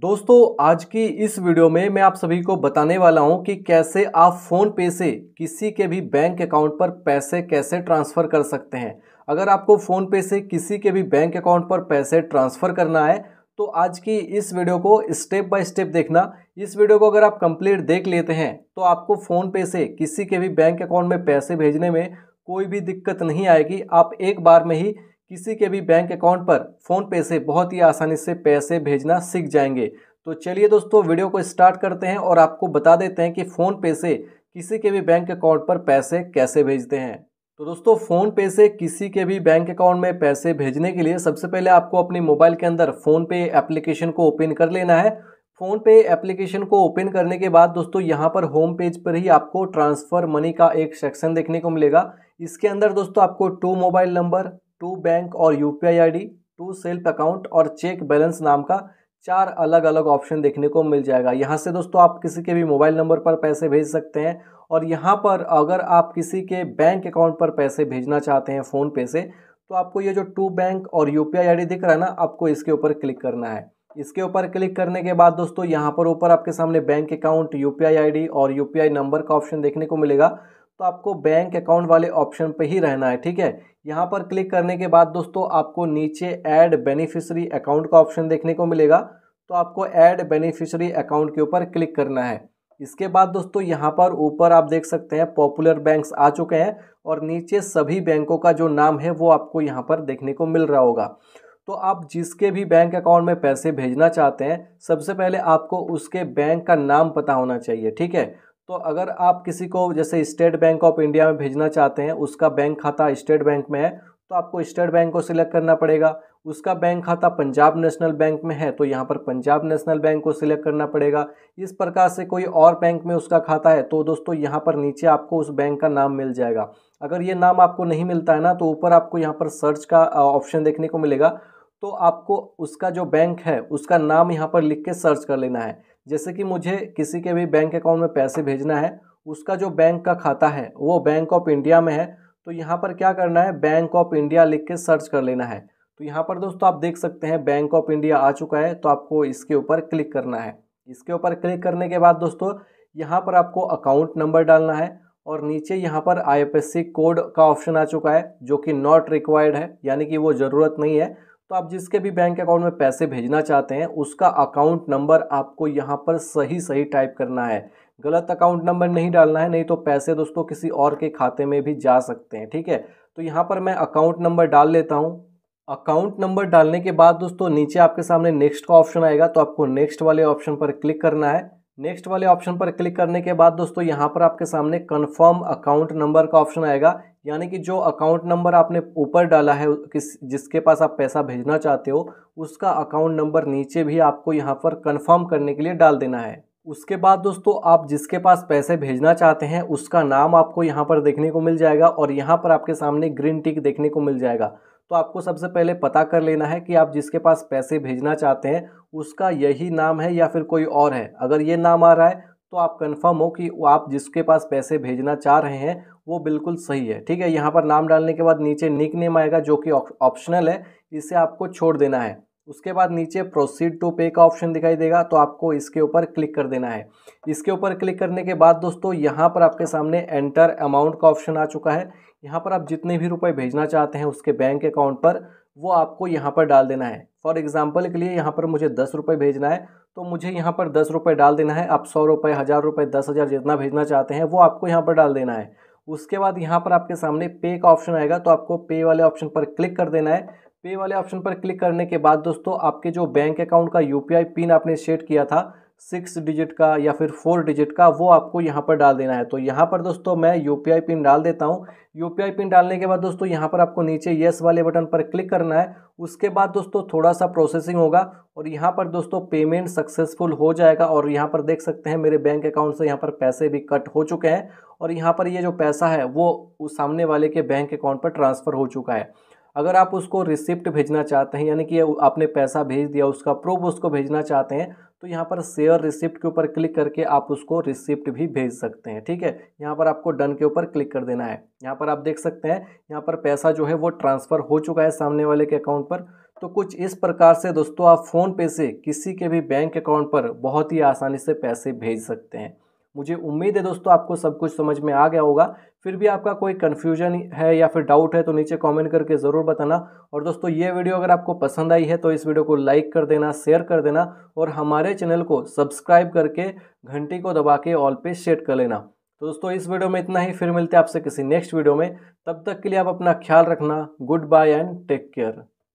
दोस्तों आज की इस वीडियो में मैं आप सभी को बताने वाला हूं कि कैसे आप फ़ोन पे से किसी के भी बैंक अकाउंट पर पैसे कैसे ट्रांसफ़र कर सकते हैं अगर आपको फ़ोन पे से किसी के भी बैंक अकाउंट पर पैसे ट्रांसफ़र करना है तो आज की इस वीडियो को स्टेप बाय स्टेप देखना इस वीडियो को अगर आप कंप्लीट देख लेते हैं तो आपको फ़ोन पे से किसी के भी बैंक अकाउंट में पैसे भेजने में कोई भी दिक्कत नहीं आएगी आप एक बार में ही किसी के भी बैंक अकाउंट पर फ़ोन पे से बहुत ही आसानी से पैसे भेजना सीख जाएंगे तो चलिए दोस्तों वीडियो को स्टार्ट करते हैं और आपको बता देते हैं कि फ़ोन पे से किसी के भी बैंक अकाउंट पर पैसे कैसे भेजते हैं तो दोस्तों फ़ोन पे से किसी के भी बैंक अकाउंट में पैसे भेजने के लिए सबसे पहले आपको अपने मोबाइल के अंदर फ़ोन पे एप्लीकेशन को ओपन कर लेना है फ़ोन पे एप्लीकेशन को ओपन करने के बाद दोस्तों यहाँ पर होम पेज पर ही आपको ट्रांसफ़र मनी का एक सेक्शन देखने को मिलेगा इसके अंदर दोस्तों आपको to mobile number to bank और U P I I D to self account और चेक बैलेंस नाम का चार अलग अलग ऑप्शन देखने को मिल जाएगा यहाँ से दोस्तों आप किसी के भी मोबाइल नंबर पर पैसे भेज सकते हैं और यहाँ पर अगर आप किसी के बैंक अकाउंट पर पैसे भेजना चाहते हैं फ़ोन पे से तो आपको ये जो टू बैंक और यू पी आई दिख रहा है ना आपको इसके ऊपर क्लिक करना है इसके ऊपर क्लिक करने के बाद दोस्तों यहाँ पर ऊपर आपके सामने bank account U P I और यू पी आई नंबर का ऑप्शन देखने को मिलेगा तो आपको बैंक अकाउंट वाले ऑप्शन पे ही रहना है ठीक है यहाँ पर क्लिक करने के बाद दोस्तों आपको नीचे ऐड बेनिफिशरी अकाउंट का ऑप्शन देखने को मिलेगा तो आपको ऐड बेनिफिशरी अकाउंट के ऊपर क्लिक करना है इसके बाद दोस्तों यहाँ पर ऊपर आप देख सकते हैं पॉपुलर बैंक्स आ चुके हैं और नीचे सभी बैंकों का जो नाम है वो आपको यहाँ पर देखने को मिल रहा होगा तो आप जिसके भी बैंक अकाउंट में पैसे भेजना चाहते हैं सबसे पहले आपको उसके बैंक का नाम पता होना चाहिए ठीक है तो अगर आप किसी को जैसे स्टेट बैंक ऑफ इंडिया में भेजना चाहते हैं उसका बैंक खाता स्टेट बैंक में है तो आपको स्टेट बैंक को सिलेक्ट करना पड़ेगा उसका बैंक खाता पंजाब नेशनल बैंक में है तो यहाँ पर पंजाब नेशनल बैंक को सिलेक्ट करना पड़ेगा इस प्रकार से कोई और बैंक में उसका खाता है तो दोस्तों यहाँ पर नीचे आपको उस बैंक का नाम मिल जाएगा अगर ये नाम आपको नहीं मिलता है ना तो ऊपर आपको यहाँ पर सर्च का ऑप्शन देखने को मिलेगा तो आपको उसका जो बैंक है उसका नाम यहाँ पर लिख के सर्च कर लेना है जैसे कि मुझे किसी के भी बैंक अकाउंट में पैसे भेजना है उसका जो बैंक का खाता है वो बैंक ऑफ इंडिया में है तो यहाँ पर क्या करना है बैंक ऑफ इंडिया लिख के सर्च कर लेना है तो यहाँ पर दोस्तों आप देख सकते हैं बैंक ऑफ इंडिया आ चुका है तो आपको इसके ऊपर क्लिक करना है इसके ऊपर क्लिक करने के बाद दोस्तों यहाँ पर आपको अकाउंट नंबर डालना है और नीचे यहाँ पर आई कोड का ऑप्शन आ चुका है जो कि नॉट रिक्वायर्ड है यानी कि वो ज़रूरत नहीं है तो आप जिसके भी बैंक अकाउंट में पैसे भेजना चाहते हैं उसका अकाउंट नंबर आपको यहाँ पर सही सही टाइप करना है गलत अकाउंट नंबर नहीं डालना है नहीं तो पैसे दोस्तों किसी और के खाते में भी जा सकते हैं ठीक है तो यहाँ पर मैं अकाउंट नंबर डाल लेता हूँ अकाउंट नंबर डालने के बाद दोस्तों नीचे आपके सामने नेक्स्ट का ऑप्शन आएगा तो आपको नेक्स्ट वाले ऑप्शन पर क्लिक करना है नेक्स्ट वाले ऑप्शन पर क्लिक करने के बाद दोस्तों यहाँ पर आपके सामने कन्फर्म अकाउंट नंबर का ऑप्शन आएगा यानी कि जो अकाउंट नंबर आपने ऊपर डाला है किस जिसके पास आप पैसा भेजना चाहते हो उसका अकाउंट नंबर नीचे भी आपको यहाँ पर कंफर्म करने के लिए डाल देना है उसके बाद दोस्तों आप जिसके पास पैसे भेजना चाहते हैं उसका नाम आपको यहाँ पर देखने को मिल जाएगा और यहाँ पर आपके सामने ग्रीन टिक देखने को मिल जाएगा तो आपको सबसे पहले पता कर लेना है कि आप जिसके पास पैसे भेजना चाहते हैं उसका यही नाम है या फिर कोई और है अगर ये नाम आ रहा है तो आप कन्फर्म हो कि आप जिसके पास पैसे भेजना चाह रहे हैं वो बिल्कुल सही है ठीक है यहाँ पर नाम डालने के बाद नीचे निक नेम आएगा जो कि ऑप्शनल है इसे आपको छोड़ देना है उसके बाद नीचे प्रोसीड टू पे का ऑप्शन दिखाई देगा तो आपको इसके ऊपर क्लिक कर देना है इसके ऊपर क्लिक करने के बाद दोस्तों यहाँ पर आपके सामने एंटर अमाउंट का ऑप्शन आ चुका है यहाँ पर आप जितने भी रुपए भेजना चाहते हैं उसके बैंक अकाउंट पर वो आपको यहाँ पर डाल देना है फॉर एग्ज़ाम्पल के लिए यहाँ पर मुझे दस रुपये भेजना है तो मुझे यहाँ पर दस रुपये डाल देना है आप सौ रुपये हज़ार रुपये दस हज़ार जितना भेजना चाहते हैं वो आपको यहाँ पर डाल देना है उसके बाद यहाँ पर आपके सामने पे का ऑप्शन आएगा तो आपको पे वाले ऑप्शन पर क्लिक कर देना है पे वाले ऑप्शन पर क्लिक करने के बाद दोस्तों आपके जो बैंक अकाउंट का यू पिन आपने सेट किया था सिक्स डिजिट का या फिर फोर डिजिट का वो आपको यहाँ पर डाल देना है तो यहाँ पर दोस्तों मैं यू पिन डाल देता हूँ यू पिन डालने के बाद दोस्तों यहाँ पर आपको नीचे येस वाले बटन पर क्लिक करना है उसके बाद दोस्तों थोड़ा सा प्रोसेसिंग होगा और यहाँ पर दोस्तों पेमेंट सक्सेसफुल हो जाएगा और यहाँ पर देख सकते हैं मेरे बैंक अकाउंट से यहाँ पर पैसे भी कट हो चुके हैं और यहाँ पर ये जो पैसा है वो उस सामने वाले के बैंक अकाउंट पर ट्रांसफ़र हो चुका है अगर आप उसको रिसिप्ट भेजना चाहते हैं यानी कि आपने पैसा भेज दिया उसका प्रूफ उसको भेजना चाहते हैं तो यहाँ पर शेयर रिसिप्ट के ऊपर क्लिक करके आप उसको रिसिप्ट भी भेज सकते हैं ठीक है यहाँ पर आपको डन के ऊपर क्लिक कर देना है यहाँ पर आप देख सकते हैं यहाँ पर पैसा जो है वो ट्रांसफ़र हो चुका है सामने वाले के अकाउंट पर तो कुछ इस प्रकार से दोस्तों आप फ़ोन पे से किसी के भी बैंक अकाउंट पर बहुत ही आसानी से पैसे भेज सकते हैं मुझे उम्मीद है दोस्तों आपको सब कुछ समझ में आ गया होगा फिर भी आपका कोई कन्फ्यूजन है या फिर डाउट है तो नीचे कमेंट करके ज़रूर बताना और दोस्तों ये वीडियो अगर आपको पसंद आई है तो इस वीडियो को लाइक कर देना शेयर कर देना और हमारे चैनल को सब्सक्राइब करके घंटी को दबा के ऑल पे सेट कर लेना तो दोस्तों इस वीडियो में इतना ही फिर मिलते हैं आपसे किसी नेक्स्ट वीडियो में तब तक के लिए आप अपना ख्याल रखना good bye and take care